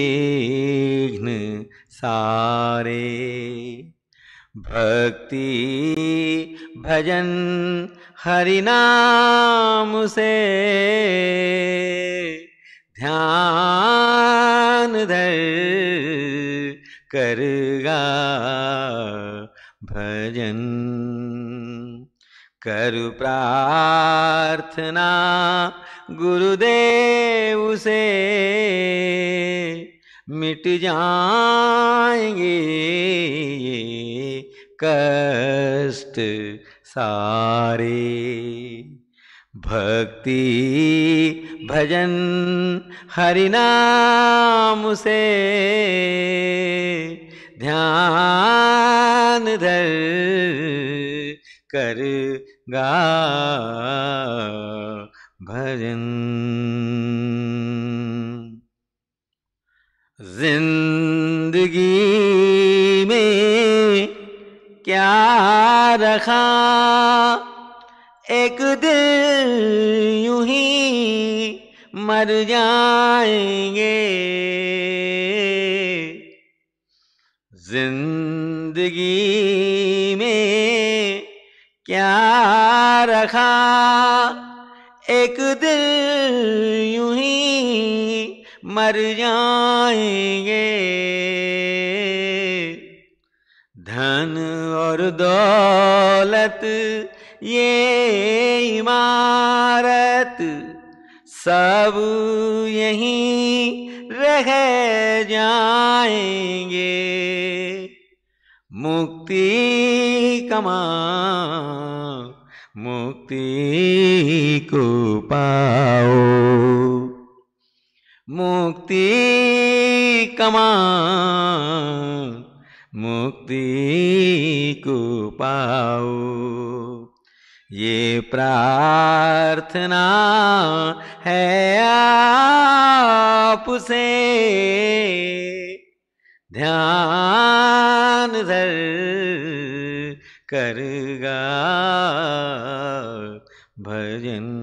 विघ्न सारे भक्ति भजन हरिनाम से ध्यान धर करगा भजन करु प्रार्थना गुरुदेव से मिट जाएंगे ये कष्ट सारे भक्ति भजन नाम से ध्यान धर कर गा भजन जिंदगी में क्या रखा एक दिल यूं ही मर जाएंगे जिंदगी में क्या रखा एक दिल यूं मर जाएंगे धन और दौलत ये इमारत सब यहीं रह जाएंगे मुक्ति कमा मुक्ति को पाओ मुक्ति कमा मुक्ति को पाओ ये प्रार्थना है आपसे ध्यान धर करगा भजन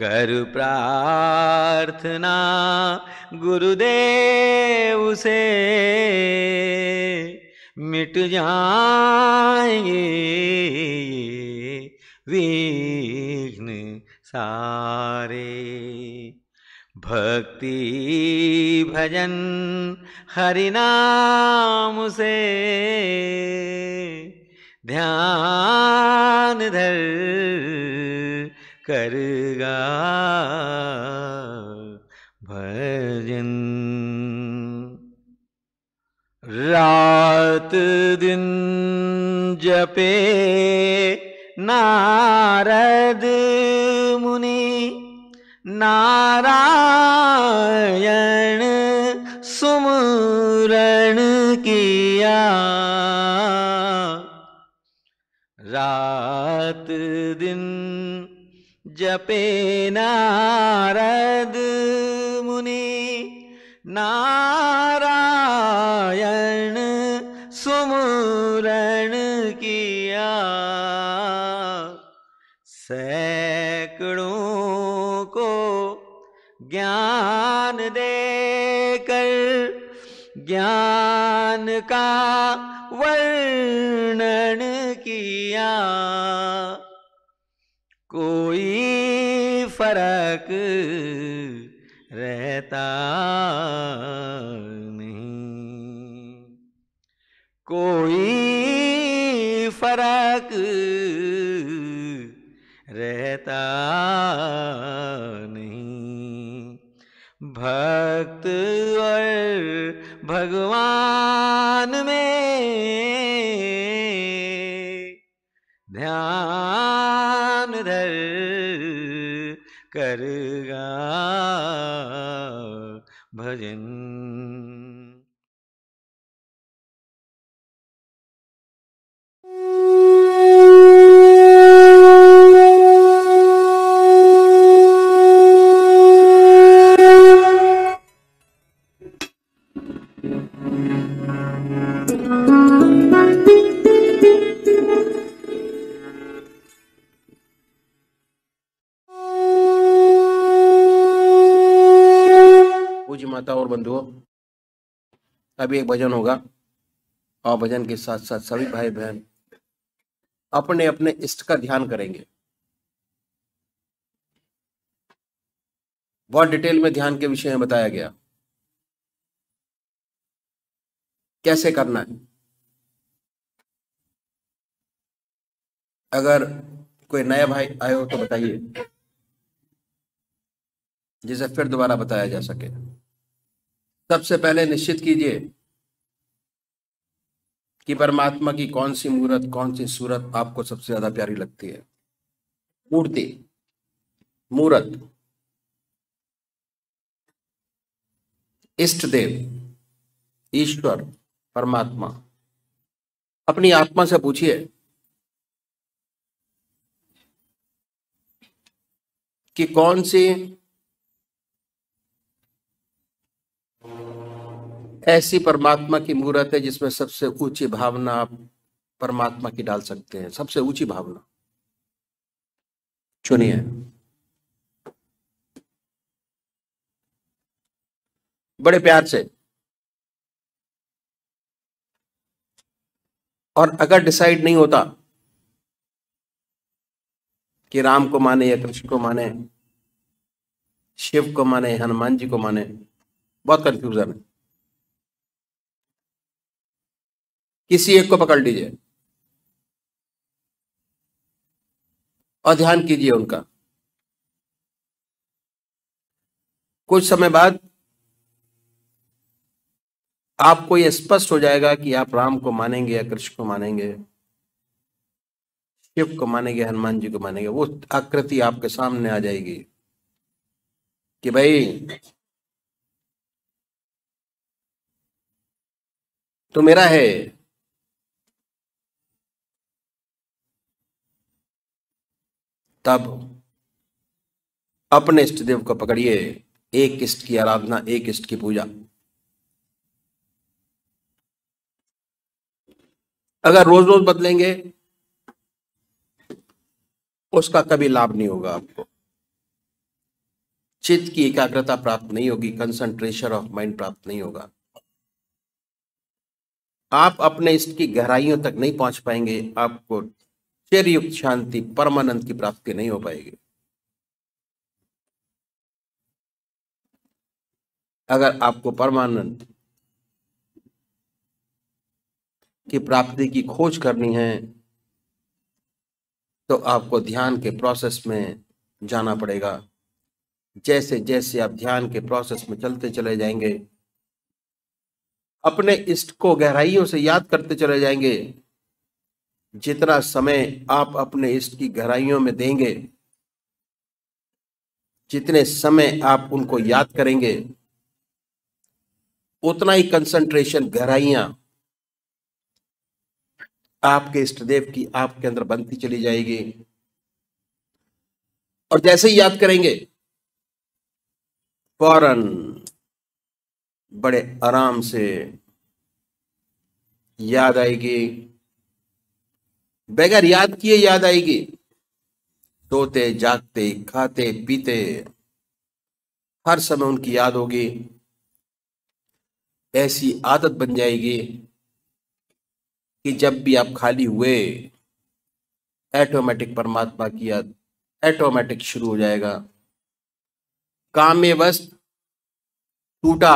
कर प्रार्थना गुरुदेव से मिट जाएंगे विघ्न सारे भक्ति भजन नाम से ध्यान धर करगा भजन रात दिन जपे नारद मुनि नारायण सुमरण की जपे नारद मुनि नारायण सुमरण किया सैकड़ों को ज्ञान देकर ज्ञान का वर्णन किया को रहता नहीं कोई फर्क रहता नहीं भक्त और भगवान में ध्यान धर करगा 没人。का एक भजन होगा और भजन के साथ साथ सभी भाई बहन अपने अपने इष्ट का ध्यान करेंगे बहुत डिटेल में ध्यान के विषय में बताया गया कैसे करना है अगर कोई नया भाई आए हो तो बताइए जिसे फिर दोबारा बताया जा सके सबसे पहले निश्चित कीजिए कि परमात्मा की कौन सी मूर्त कौन सी सूरत आपको सबसे ज्यादा प्यारी लगती है मूर्ति मूर्त इष्ट देव ईश्वर परमात्मा अपनी आत्मा से पूछिए कि कौन सी ऐसी परमात्मा की मूर्त है जिसमें सबसे ऊंची भावना आप परमात्मा की डाल सकते हैं सबसे ऊंची भावना चुनिए बड़े प्यार से और अगर डिसाइड नहीं होता कि राम को माने या कृष्ण को माने शिव को माने हनुमान जी को माने बहुत कंफ्यूजन है किसी एक को पकड़ लीजिए और ध्यान कीजिए उनका कुछ समय बाद आपको यह स्पष्ट हो जाएगा कि आप राम को मानेंगे या कृष्ण को मानेंगे शिव को मानेंगे हनुमान जी को मानेंगे वो आकृति आपके सामने आ जाएगी कि भाई तो मेरा है तब अपने इष्ट देव को पकड़िए एक इष्ट की आराधना एक इष्ट की पूजा अगर रोज रोज बदलेंगे उसका कभी लाभ नहीं होगा आपको चित्त की एकाग्रता प्राप्त नहीं होगी कंसंट्रेशन ऑफ माइंड प्राप्त नहीं होगा आप अपने इष्ट की गहराइयों तक नहीं पहुंच पाएंगे आपको चेरयुक्त शांति परमानंद की प्राप्ति नहीं हो पाएगी अगर आपको परमानंद की प्राप्ति की खोज करनी है तो आपको ध्यान के प्रोसेस में जाना पड़ेगा जैसे जैसे आप ध्यान के प्रोसेस में चलते चले जाएंगे अपने इष्ट को गहराइयों से याद करते चले जाएंगे जितना समय आप अपने इष्ट की गहराइयों में देंगे जितने समय आप उनको याद करेंगे उतना ही कंसंट्रेशन गहराइयां आपके इष्ट देव की आपके अंदर बनती चली जाएगी और जैसे ही याद करेंगे फौरन बड़े आराम से याद आएगी बगैर याद किए याद आएगी सोते जागते खाते पीते हर समय उनकी याद होगी ऐसी आदत बन जाएगी कि जब भी आप खाली हुए ऐटोमेटिक परमात्मा की याद ऐटोमेटिक शुरू हो जाएगा काम में बस टूटा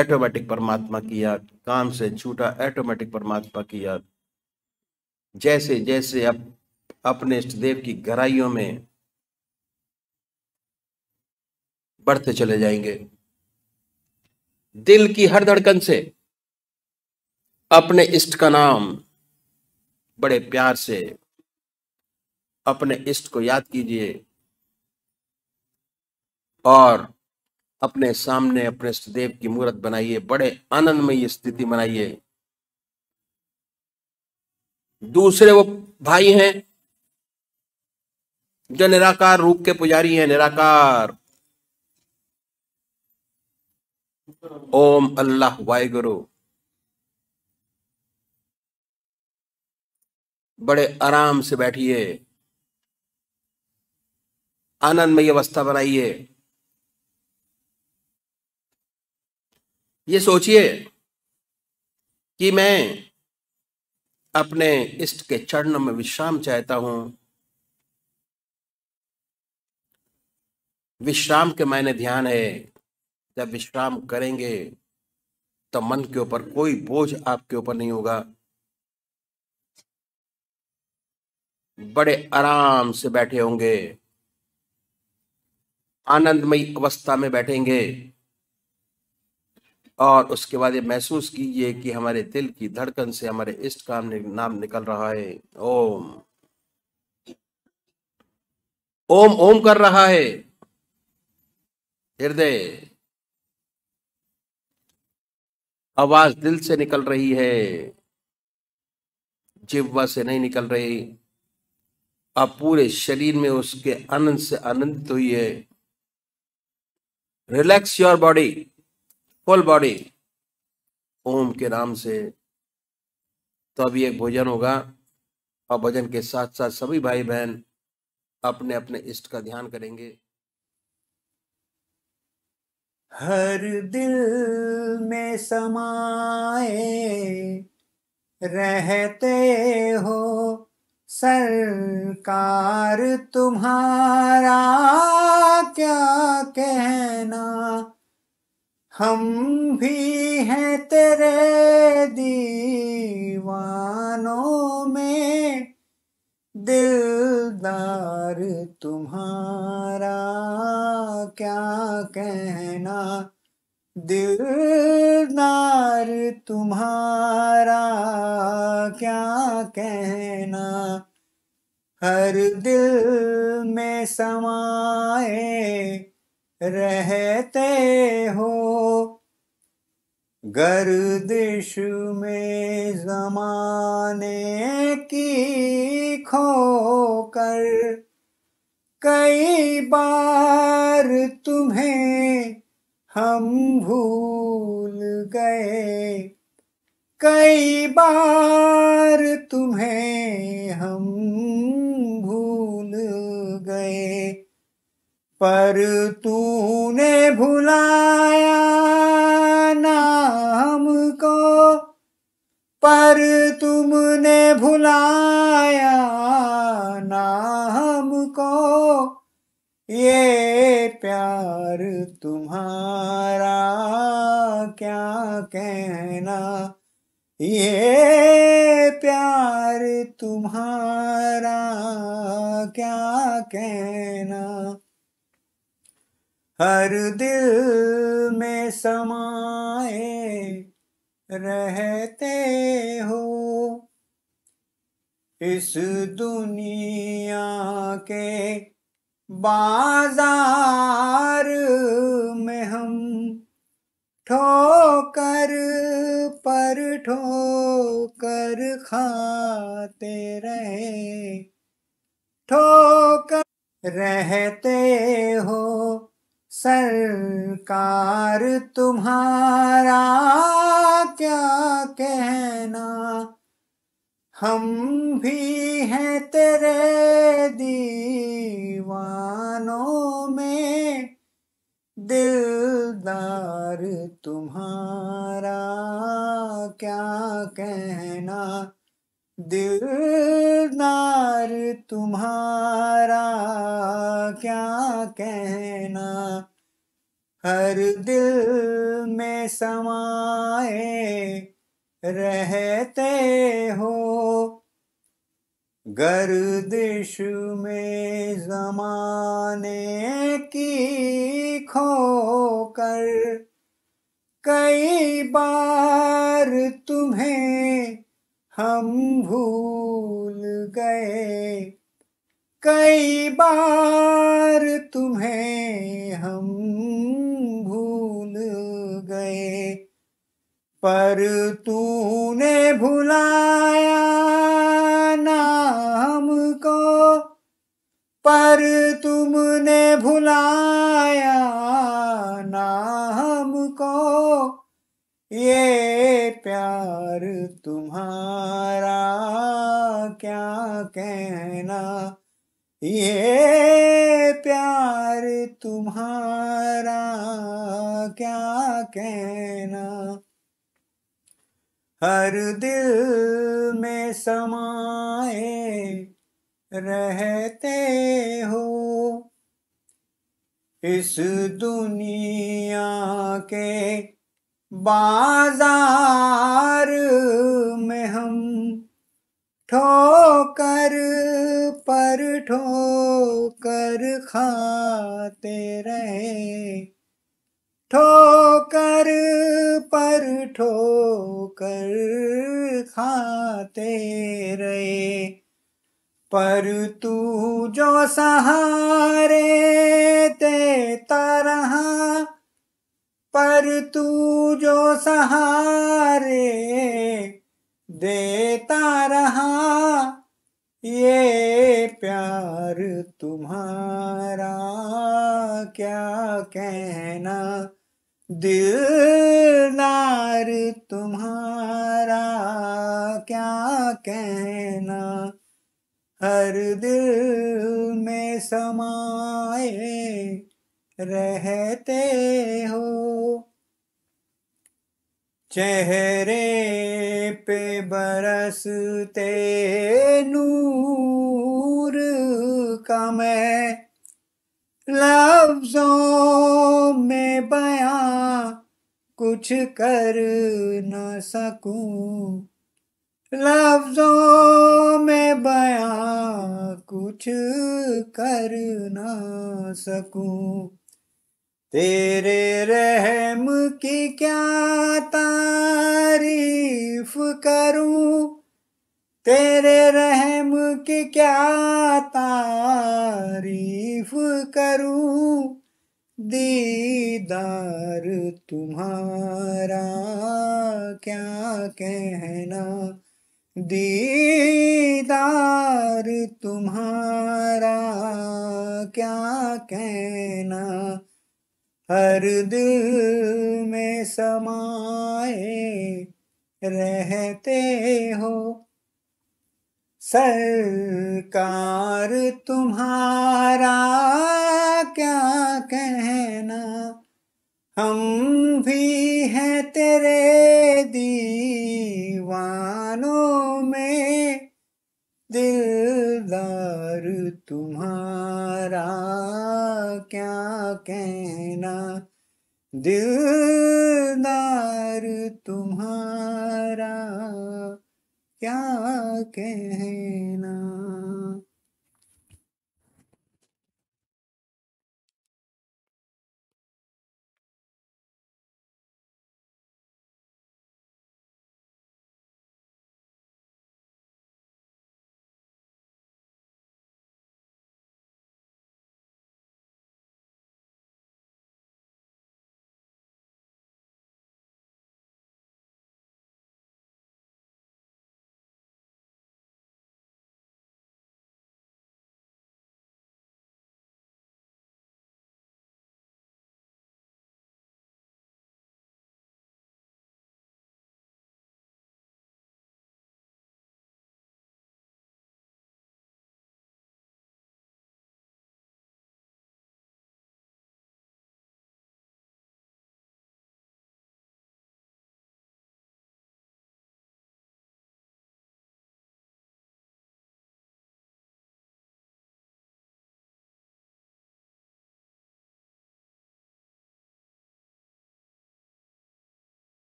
ऐटोमेटिक परमात्मा की याद काम से छूटा ऐटोमेटिक परमात्मा की याद जैसे जैसे अप, अपने इष्टदेव की गहराइयों में बढ़ते चले जाएंगे दिल की हर धड़कन से अपने इष्ट का नाम बड़े प्यार से अपने इष्ट को याद कीजिए और अपने सामने अपने इष्ट देव की मूर्त बनाइए बड़े आनंद में ये स्थिति बनाइए दूसरे वो भाई हैं जो निराकार रूप के पुजारी हैं निराकार ओम अल्लाह गुरु बड़े आराम से बैठिए आनंद में अवस्था बनाइए ये सोचिए कि मैं अपने इष्ट के चरणों में विश्राम चाहता हूं विश्राम के मायने ध्यान है जब विश्राम करेंगे तो मन के ऊपर कोई बोझ आपके ऊपर नहीं होगा बड़े आराम से बैठे होंगे आनंदमयी अवस्था में बैठेंगे और उसके बाद ये महसूस कीजिए कि हमारे दिल की धड़कन से हमारे इष्ट काम नाम निकल रहा है ओम ओम ओम कर रहा है हृदय आवाज दिल से निकल रही है जिब्वा से नहीं निकल रही आप पूरे शरीर में उसके आनंद से आनंदित हुई है relax your body full body Om के नाम से तो अभी एक भोजन होगा और भोजन के साथ साथ सभी भाई बहन अपने अपने इष्ट का ध्यान करेंगे हर दिल में समाए रहते हो सरकार तुम्हारा क्या कहना हम भी हैं तेरे दीवानों में दिलदार तुम्हारा क्या कहना दिलदार तुम्हारा क्या कहना हर दिल में समाए रहते हो गर्दिश में जमाने की खो कर कई बार तुम्हें हम भूल गए कई बार तुम्हें हम पर तूने भुलाया नाम हमको पर तुमने भुलाया नाम हमको ये प्यार तुम्हारा क्या कहना ये प्यार तुम्हारा क्या कहना हर दिल में समाए रहते हो इस दुनिया के बाजार में हम ठोकर पर ठोकर खाते रहे ठोकर रहते हो सरकार तुम्हारा क्या कहना हम भी हैं तेरे दीवानों में दिलदार तुम्हारा क्या कहना दिलदार तुम्हारा क्या कहना हर दिल में समाए रहते हो गर्दिश में जमाने की खो कर कई बार तुम्हें हम भूल गए कई बार तुम्हें हम पर तूने भुलाया ना हमको पर तुमने भुलाया ना हमको ये प्यार तुम्हारा क्या कहना ये प्यार तुम्हारा क्या कहना हर दिल में समाए रहते हो इस दुनिया के बाजार में हम ठोकर पर ठोकर खाते रहे ठोकर पर ठोकर खाते रहे पर तू जो सहारे देता रहा पर तू जो सहारे देता रहा ये प्यार तुम्हारा क्या कहना दिलदार तुम्हारा क्या कहना हर दिल में समाए रहते हो चेहरे पे बरसते नूर का मैं लफ्जों में बयां कुछ कर न सकूं लफ्जों में बयां कुछ कर न सकूं तेरे रहम की क्या तारीफ करूं तेरे रहम की क्या तारीफ करूं दीदार तुम्हारा क्या कहना दीदार तुम्हारा क्या कहना हर दिल में समाए रहते हो सरकार तुम्हारा क्या कहना हम भी हैं तेरे दीवानों में दिलदार तुम्हारा क्या कहना दिलदार तुम्हारा क्या कहना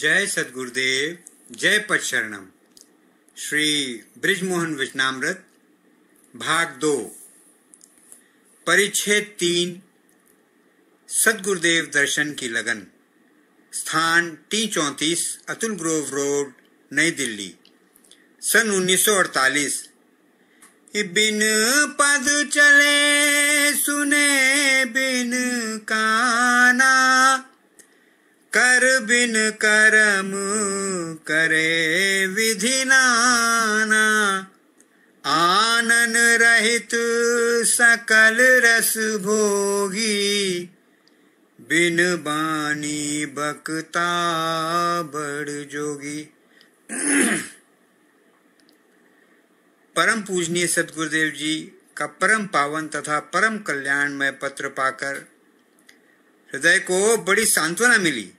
जय सदगुरुदेव जय पद शरणम श्री ब्रिजमोहन विष्णामृत भाग दो परिच्छेद तीन सदगुरुदेव दर्शन की लगन स्थान टी चौतीस अतुल ग्रोव रोड नई दिल्ली सन 1948 बिन पद चले सुने बिन काना कर बिन करम करे विधि नाना आनन रहित सकल रस भोगी बिन बानी बकता बड़ जोगी परम पूजनीय सदगुरुदेव जी का परम पावन तथा परम कल्याणमय पत्र पाकर हृदय को बड़ी सांत्वना मिली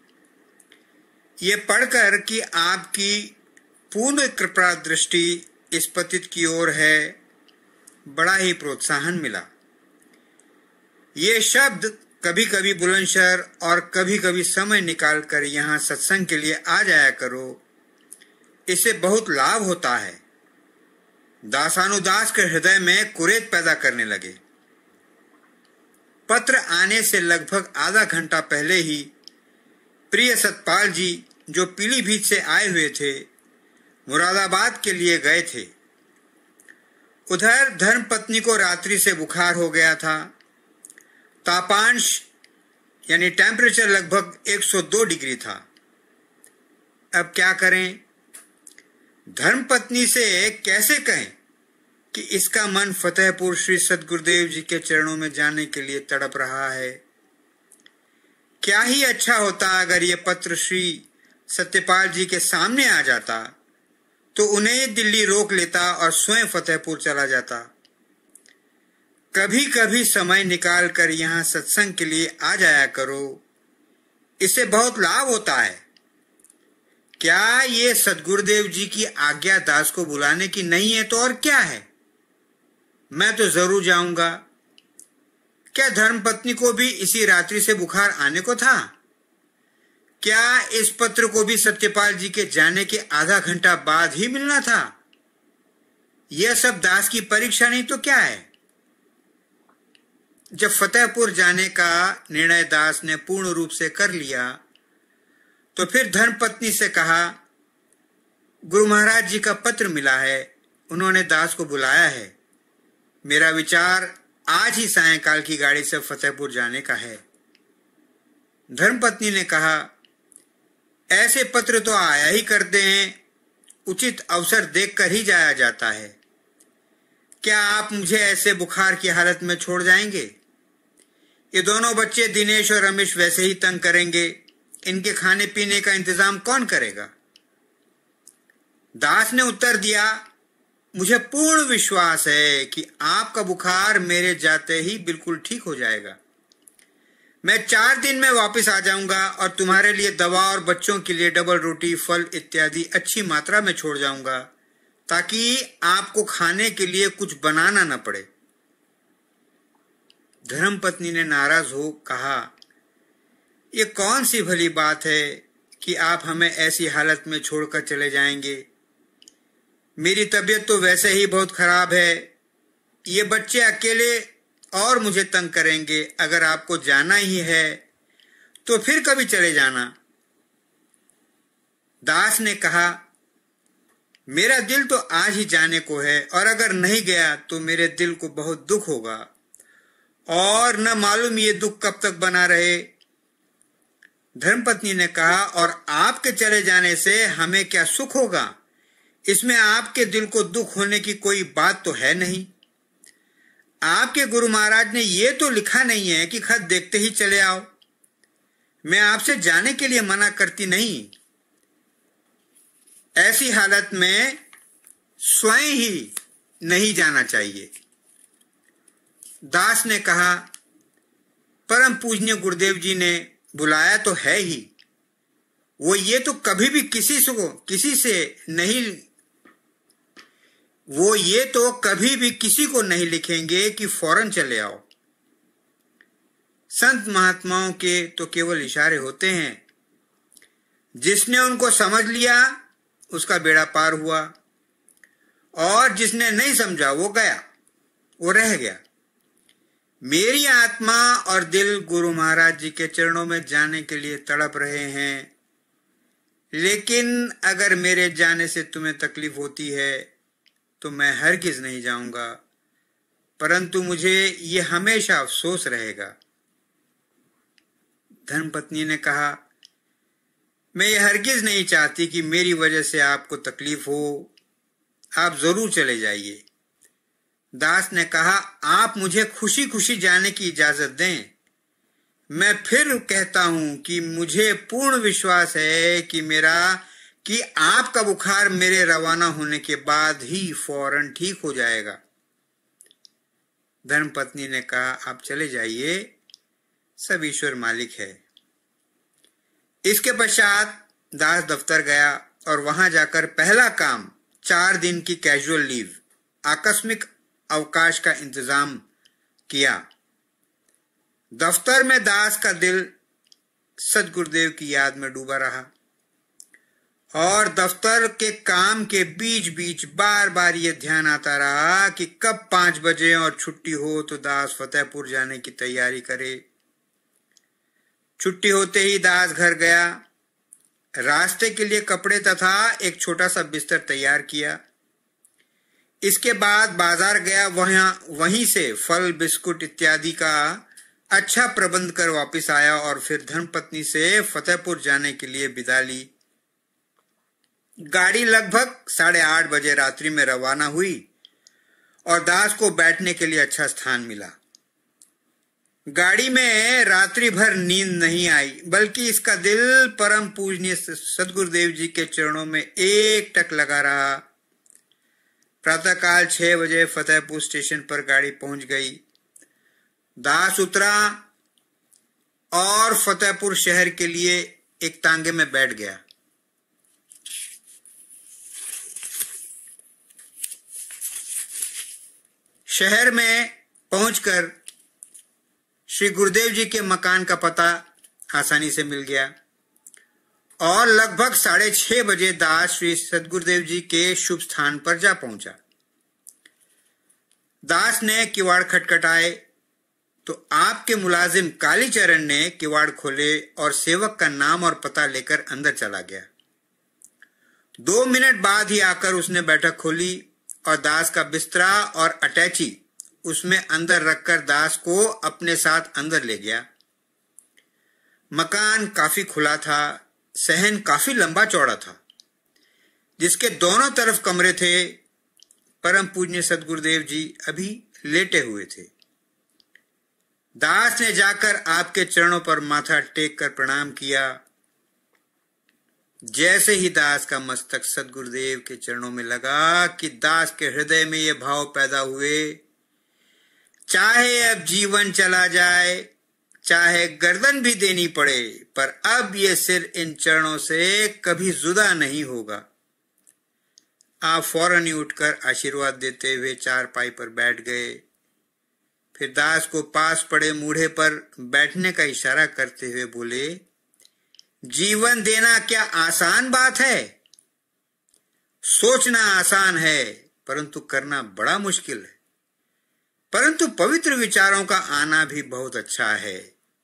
ये पढ़कर कि आपकी पूर्ण कृपा दृष्टि इस पतित की ओर है बड़ा ही प्रोत्साहन मिला ये शब्द कभी कभी बुलंदशहर और कभी कभी समय निकाल कर सत्संग के लिए आ जाया करो इसे बहुत लाभ होता है दासानुदास के हृदय में कुरेद पैदा करने लगे पत्र आने से लगभग आधा घंटा पहले ही प्रिय सतपाल जी जो पीलीभीत से आए हुए थे मुरादाबाद के लिए गए थे उधर धर्मपत्नी को रात्रि से बुखार हो गया था तापांश यानी टेम्परेचर लगभग 102 डिग्री था अब क्या करें धर्मपत्नी से कैसे कहें कि इसका मन फतेहपुर श्री सदगुरुदेव जी के चरणों में जाने के लिए तड़प रहा है क्या ही अच्छा होता अगर ये पत्र श्री सत्यपाल जी के सामने आ जाता तो उन्हें दिल्ली रोक लेता और स्वयं फतेहपुर चला जाता कभी कभी समय निकाल कर यहां सत्संग के लिए आ जाया करो इससे बहुत लाभ होता है क्या ये सदगुरुदेव जी की आज्ञा दास को बुलाने की नहीं है तो और क्या है मैं तो जरूर जाऊंगा क्या धर्म पत्नी को भी इसी रात्रि से बुखार आने को था क्या इस पत्र को भी सत्यपाल जी के जाने के आधा घंटा बाद ही मिलना था यह सब दास की परीक्षा नहीं तो क्या है जब फतेहपुर जाने का निर्णय दास ने पूर्ण रूप से कर लिया तो फिर धर्मपत्नी से कहा गुरु महाराज जी का पत्र मिला है उन्होंने दास को बुलाया है मेरा विचार आज ही सायकाल की गाड़ी से फतेहपुर जाने का है धर्मपत्नी ने कहा ऐसे पत्र तो आया ही करते हैं उचित अवसर देखकर ही जाया जाता है क्या आप मुझे ऐसे बुखार की हालत में छोड़ जाएंगे ये दोनों बच्चे दिनेश और रमेश वैसे ही तंग करेंगे इनके खाने पीने का इंतजाम कौन करेगा दास ने उत्तर दिया मुझे पूर्ण विश्वास है कि आपका बुखार मेरे जाते ही बिल्कुल ठीक हो जाएगा मैं चार दिन में वापस आ जाऊंगा और तुम्हारे लिए दवा और बच्चों के लिए डबल रोटी फल इत्यादि अच्छी मात्रा में छोड़ जाऊंगा ताकि आपको खाने के लिए कुछ बनाना न पड़े धर्मपत्नी ने नाराज हो कहा यह कौन सी भली बात है कि आप हमें ऐसी हालत में छोड़कर चले जाएंगे मेरी तबीयत तो वैसे ही बहुत खराब है ये बच्चे अकेले और मुझे तंग करेंगे अगर आपको जाना ही है तो फिर कभी चले जाना दास ने कहा मेरा दिल तो आज ही जाने को है और अगर नहीं गया तो मेरे दिल को बहुत दुख होगा और न मालूम ये दुख कब तक बना रहे धर्मपत्नी ने कहा और आपके चले जाने से हमें क्या सुख होगा इसमें आपके दिल को दुख होने की कोई बात तो है नहीं आपके गुरु महाराज ने ये तो लिखा नहीं है कि खत देखते ही चले आओ मैं आपसे जाने के लिए मना करती नहीं ऐसी हालत में स्वयं ही नहीं जाना चाहिए दास ने कहा परम पूजनीय गुरुदेव जी ने बुलाया तो है ही वो ये तो कभी भी किसी से किसी से नहीं वो ये तो कभी भी किसी को नहीं लिखेंगे कि फौरन चले आओ संत महात्माओं के तो केवल इशारे होते हैं जिसने उनको समझ लिया उसका बेड़ा पार हुआ और जिसने नहीं समझा वो गया वो रह गया मेरी आत्मा और दिल गुरु महाराज जी के चरणों में जाने के लिए तड़प रहे हैं लेकिन अगर मेरे जाने से तुम्हें तकलीफ होती है तो मैं किस नहीं जाऊंगा परंतु मुझे ये हमेशा अफसोस रहेगा धर्मपत्नी ने कहा मैं ये हरगिज नहीं चाहती कि मेरी वजह से आपको तकलीफ हो आप जरूर चले जाइए दास ने कहा आप मुझे खुशी खुशी जाने की इजाजत दें मैं फिर कहता हूं कि मुझे पूर्ण विश्वास है कि मेरा कि आपका बुखार मेरे रवाना होने के बाद ही फौरन ठीक हो जाएगा धर्मपत्नी ने कहा आप चले जाइए सब ईश्वर मालिक है इसके पश्चात दास दफ्तर गया और वहां जाकर पहला काम चार दिन की कैजुअल लीव आकस्मिक अवकाश का इंतजाम किया दफ्तर में दास का दिल सदगुरुदेव की याद में डूबा रहा और दफ्तर के काम के बीच बीच बार बार ये ध्यान आता रहा कि कब पांच बजे और छुट्टी हो तो दास फतेहपुर जाने की तैयारी करे छुट्टी होते ही दास घर गया रास्ते के लिए कपड़े तथा एक छोटा सा बिस्तर तैयार किया इसके बाद बाजार गया वहां वहीं से फल बिस्कुट इत्यादि का अच्छा प्रबंध कर वापस आया और फिर धर्मपत्नी से फतेहपुर जाने के लिए विदा ली गाड़ी लगभग साढ़े आठ बजे रात्रि में रवाना हुई और दास को बैठने के लिए अच्छा स्थान मिला गाड़ी में रात्रि भर नींद नहीं आई बल्कि इसका दिल परम पूजनीय सदगुरुदेव जी के चरणों में एक टक लगा रहा प्रातःकाल छह बजे फतेहपुर स्टेशन पर गाड़ी पहुंच गई दास उतरा और फतेहपुर शहर के लिए एक तांगे में बैठ गया शहर में पहुंचकर श्री गुरुदेव जी के मकान का पता आसानी से मिल गया और लगभग साढ़े छह बजे दास श्री सदगुरुदेव जी के शुभ स्थान पर जा पहुंचा दास ने किवाड़ खटखटाए तो आपके मुलाजिम कालीचरण ने किवाड़ खोले और सेवक का नाम और पता लेकर अंदर चला गया दो मिनट बाद ही आकर उसने बैठक खोली और दास का बिस्तरा और अटैची उसमें अंदर रखकर दास को अपने साथ अंदर ले गया मकान काफी खुला था सहन काफी लंबा चौड़ा था जिसके दोनों तरफ कमरे थे परम पूज्य सदगुरुदेव जी अभी लेटे हुए थे दास ने जाकर आपके चरणों पर माथा टेक कर प्रणाम किया जैसे ही दास का मस्तक सदगुरुदेव के चरणों में लगा कि दास के हृदय में ये भाव पैदा हुए चाहे अब जीवन चला जाए चाहे गर्दन भी देनी पड़े पर अब ये सिर इन चरणों से कभी जुदा नहीं होगा आप फौरन ही उठकर आशीर्वाद देते हुए चार पाई पर बैठ गए फिर दास को पास पड़े मूढ़े पर बैठने का इशारा करते हुए बोले जीवन देना क्या आसान बात है सोचना आसान है परंतु करना बड़ा मुश्किल है परंतु पवित्र विचारों का आना भी बहुत अच्छा है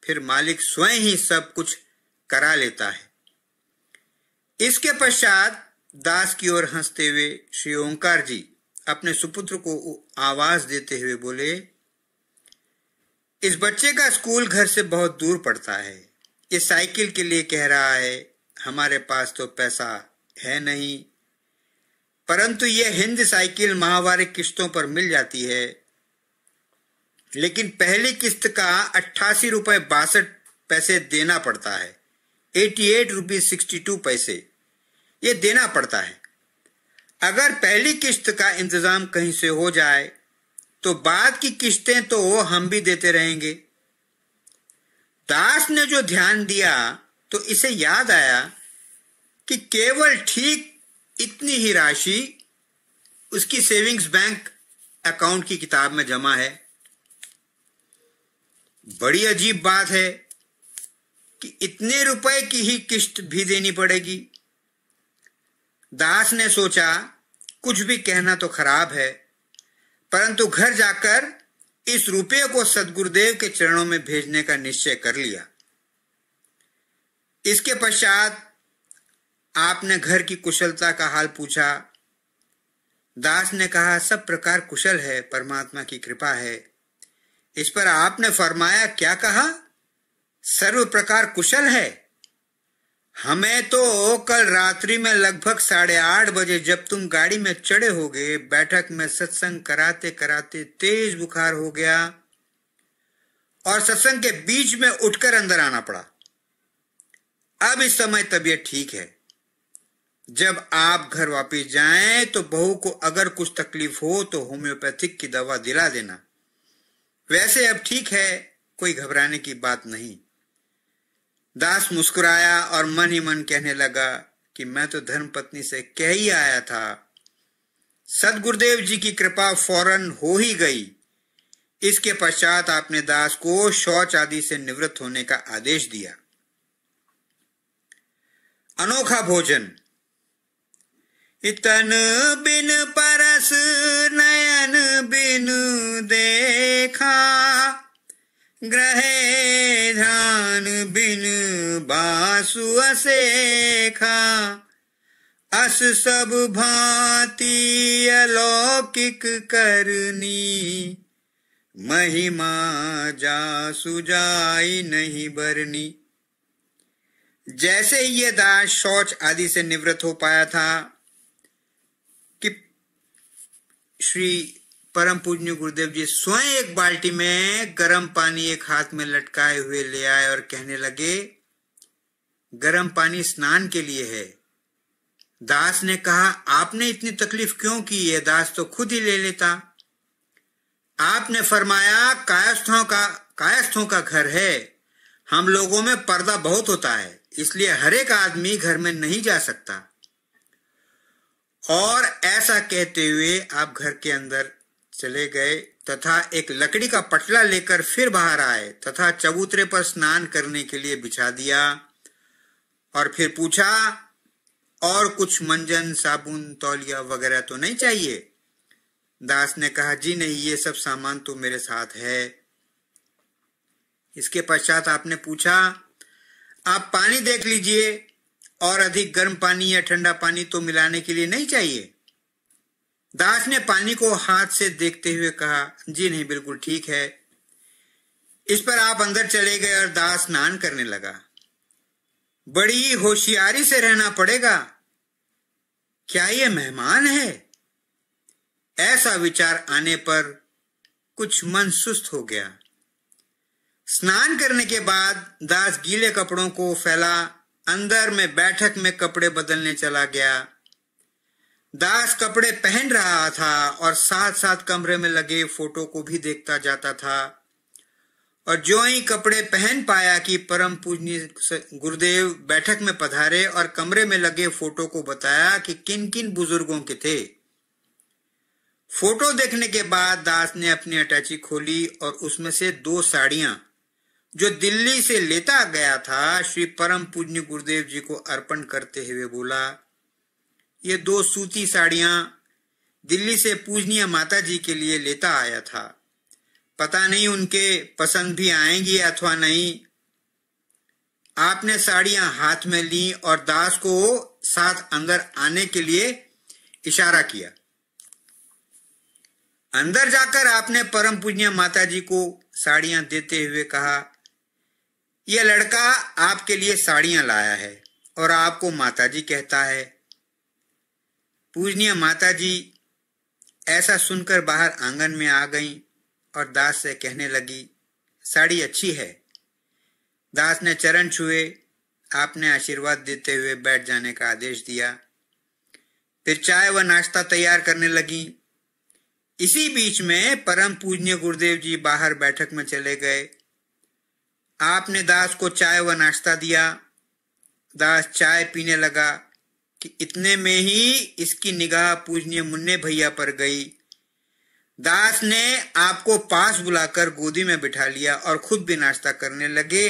फिर मालिक स्वयं ही सब कुछ करा लेता है इसके पश्चात दास की ओर हंसते हुए श्री ओंकार जी अपने सुपुत्र को आवाज देते हुए बोले इस बच्चे का स्कूल घर से बहुत दूर पड़ता है ये साइकिल के लिए कह रहा है हमारे पास तो पैसा है नहीं परंतु यह हिंद साइकिल माहवारी किस्तों पर मिल जाती है लेकिन पहली किस्त का अट्ठासी रुपए बासठ पैसे देना पड़ता है eighty eight rupees sixty two पैसे ये देना पड़ता है अगर पहली किस्त का इंतजाम कहीं से हो जाए तो बाद की किस्तें तो हम भी देते रहेंगे दास ने जो ध्यान दिया तो इसे याद आया कि केवल ठीक इतनी ही राशि उसकी सेविंग्स बैंक अकाउंट की किताब में जमा है बड़ी अजीब बात है कि इतने रुपए की ही किश्त भी देनी पड़ेगी दास ने सोचा कुछ भी कहना तो खराब है परंतु घर जाकर इस रुपये को सदगुरुदेव के चरणों में भेजने का निश्चय कर लिया इसके पश्चात आपने घर की कुशलता का हाल पूछा दास ने कहा सब प्रकार कुशल है परमात्मा की कृपा है इस पर आपने फरमाया क्या कहा सर्व प्रकार कुशल है हमें तो कल रात्रि में लगभग साढ़े आठ बजे जब तुम गाड़ी में चढ़े होगे बैठक में सत्संग कराते कराते तेज बुखार हो गया और सत्संग के बीच में उठकर अंदर आना पड़ा अब इस समय तबीयत ठीक है जब आप घर वापिस जाएं तो बहू को अगर कुछ तकलीफ हो तो होम्योपैथिक की दवा दिला देना वैसे अब ठीक है कोई घबराने की बात नहीं दास मुस्कुराया और मन ही मन कहने लगा कि मैं तो धर्म पत्नी से कह ही आया था सदगुरुदेव जी की कृपा फौरन हो ही गई इसके पश्चात आपने दास को शौच आदि से निवृत्त होने का आदेश दिया अनोखा भोजन इतन बिन परस नयन बिन देखा ग्रहे ध्यान बिन बासुअ सेखा अस सब भांति अलौकिक करनी महिमा जा सुजाई नहीं बरनी जैसे ही यह दास शौच आदि से निवृत्त हो पाया था कि श्री परम पूजनी गुरुदेव जी स्वयं एक बाल्टी में गर्म पानी एक हाथ में लटकाए हुए ले आए और कहने लगे गर्म पानी स्नान के लिए है दास ने कहा आपने इतनी तकलीफ क्यों की है दास तो खुद ही ले लेता आपने फरमाया कायस्थों का कायस्थों का घर है हम लोगों में पर्दा बहुत होता है इसलिए हरेक आदमी घर में नहीं जा सकता और ऐसा कहते हुए आप घर के अंदर चले गए तथा एक लकड़ी का पटला लेकर फिर बाहर आए तथा चबूतरे पर स्नान करने के लिए बिछा दिया और फिर पूछा और कुछ मंजन साबुन तौलिया वगैरह तो नहीं चाहिए दास ने कहा जी नहीं ये सब सामान तो मेरे साथ है इसके पश्चात आपने पूछा आप पानी देख लीजिए और अधिक गर्म पानी या ठंडा पानी तो मिलाने के लिए नहीं चाहिए दास ने पानी को हाथ से देखते हुए कहा जी नहीं बिल्कुल ठीक है इस पर आप अंदर चले गए और दास स्नान करने लगा बड़ी होशियारी से रहना पड़ेगा क्या ये मेहमान है ऐसा विचार आने पर कुछ मन सुस्त हो गया स्नान करने के बाद दास गीले कपड़ों को फैला अंदर में बैठक में कपड़े बदलने चला गया दास कपड़े पहन रहा था और साथ साथ कमरे में लगे फोटो को भी देखता जाता था और जो ही कपड़े पहन पाया कि परम पूजनी गुरुदेव बैठक में पधारे और कमरे में लगे फोटो को बताया कि किन किन बुजुर्गों के थे फोटो देखने के बाद दास ने अपनी अटैची खोली और उसमें से दो साड़ियां जो दिल्ली से लेता गया था श्री परम पूजनी गुरुदेव जी को अर्पण करते हुए बोला ये दो सूती साड़ियां दिल्ली से पूजनीय माता जी के लिए लेता आया था पता नहीं उनके पसंद भी आएंगी अथवा नहीं आपने साड़ियां हाथ में ली और दास को साथ अंदर आने के लिए इशारा किया अंदर जाकर आपने परम पूजनीय माता जी को साड़ियां देते हुए कहा यह लड़का आपके लिए साड़ियां लाया है और आपको माताजी कहता है पूजनीय माता जी ऐसा सुनकर बाहर आंगन में आ गईं और दास से कहने लगी साड़ी अच्छी है दास ने चरण छुए आपने आशीर्वाद देते हुए बैठ जाने का आदेश दिया फिर चाय व नाश्ता तैयार करने लगी इसी बीच में परम पूजनीय गुरुदेव जी बाहर बैठक में चले गए आपने दास को चाय व नाश्ता दिया दास चाय पीने लगा कि इतने में ही इसकी निगाह पूजनीय मुन्ने भैया पर गई दास ने आपको पास बुलाकर गोदी में बिठा लिया और खुद भी नाश्ता करने लगे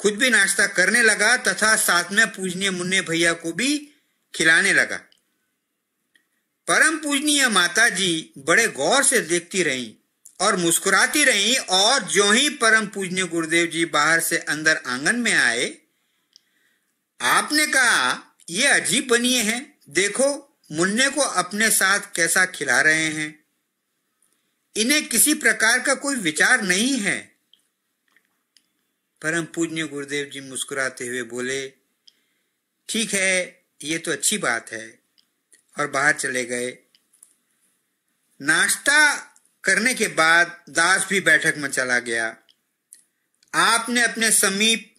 खुद भी नाश्ता करने लगा तथा साथ में पूजनीय मुन्ने भैया को भी खिलाने लगा परम पूजनीय माता जी बड़े गौर से देखती रहीं और मुस्कुराती रहीं और जो ही परम पूजनीय गुरुदेव जी बाहर से अंदर आंगन में आए आपने कहा ये अजीब बनिए हैं देखो मुन्ने को अपने साथ कैसा खिला रहे हैं इन्हें किसी प्रकार का कोई विचार नहीं है परम पूज्य गुरुदेव जी मुस्कुराते हुए बोले ठीक है ये तो अच्छी बात है और बाहर चले गए नाश्ता करने के बाद दास भी बैठक में चला गया आपने अपने समीप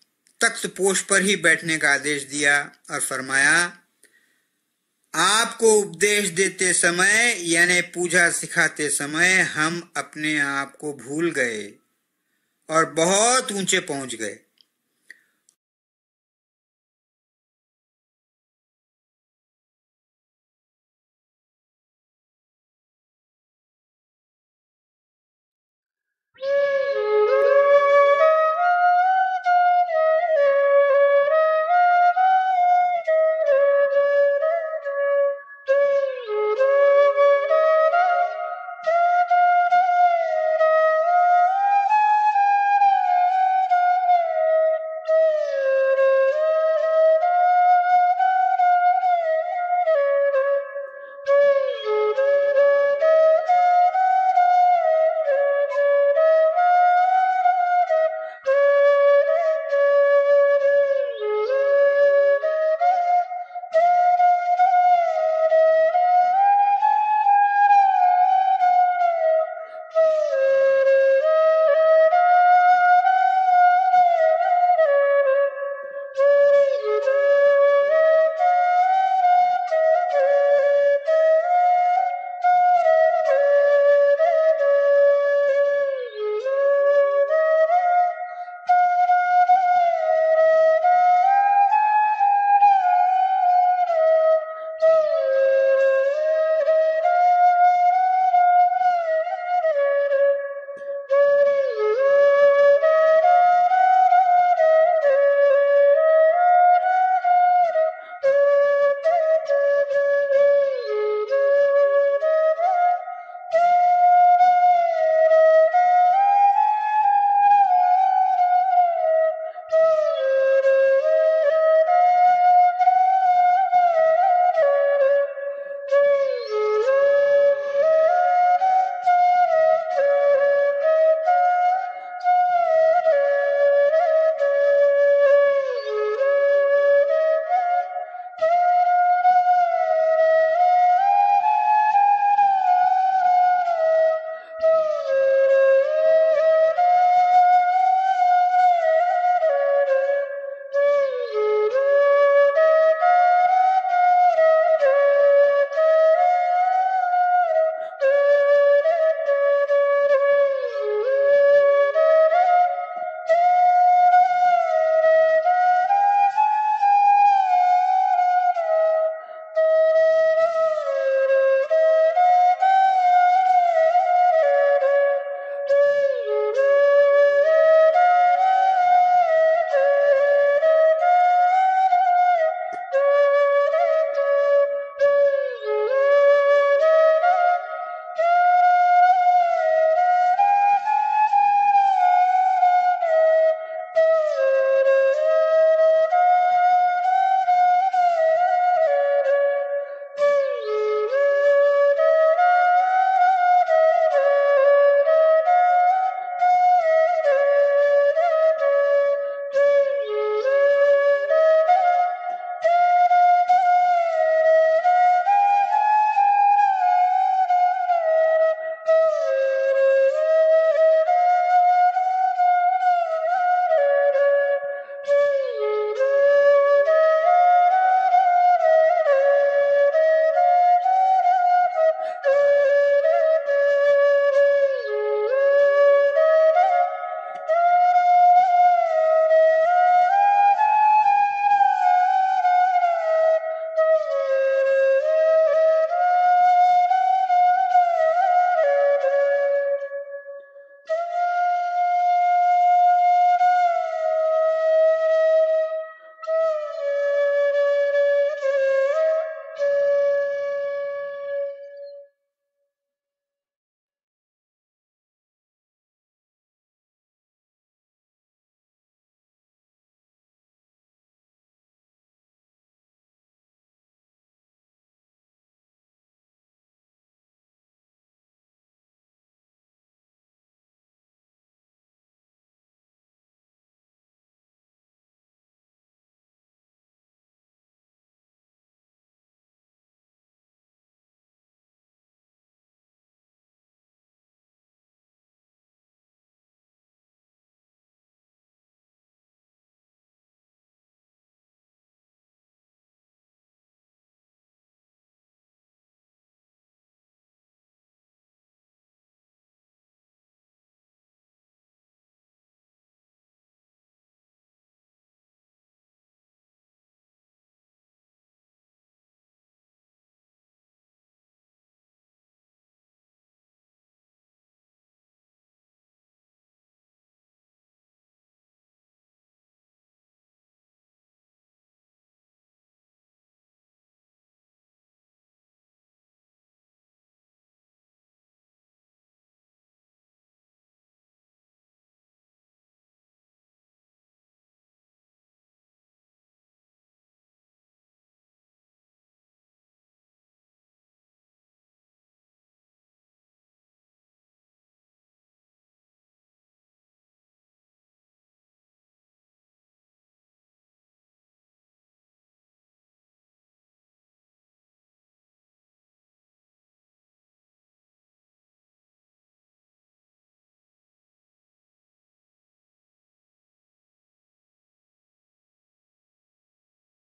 तख्त पोष पर ही बैठने का आदेश दिया और फरमाया आपको उपदेश देते समय यानी पूजा सिखाते समय हम अपने आप को भूल गए और बहुत ऊंचे पहुंच गए Whee!